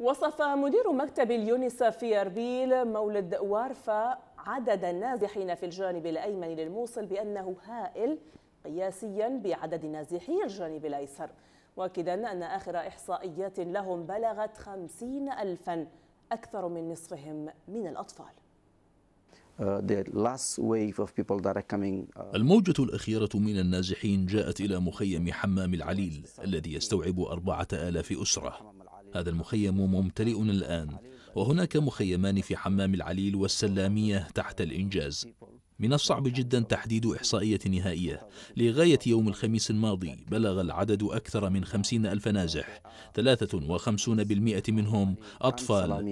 وصف مدير مكتب اليونيسف في أربيل مولد وارفا عدد النازحين في الجانب الأيمن للموصل بأنه هائل قياسيا بعدد نازحي الجانب الأيسر مؤكدا أن آخر إحصائيات لهم بلغت خمسين ألفا أكثر من نصفهم من الأطفال uh, uh, الموجة الأخيرة من النازحين جاءت إلى مخيم حمام العليل الذي يستوعب أربعة آلاف أسرة هذا المخيم ممتلئ الآن وهناك مخيمان في حمام العليل والسلامية تحت الإنجاز من الصعب جدا تحديد إحصائية نهائية لغاية يوم الخميس الماضي بلغ العدد أكثر من خمسين ألف نازح 53% منهم أطفال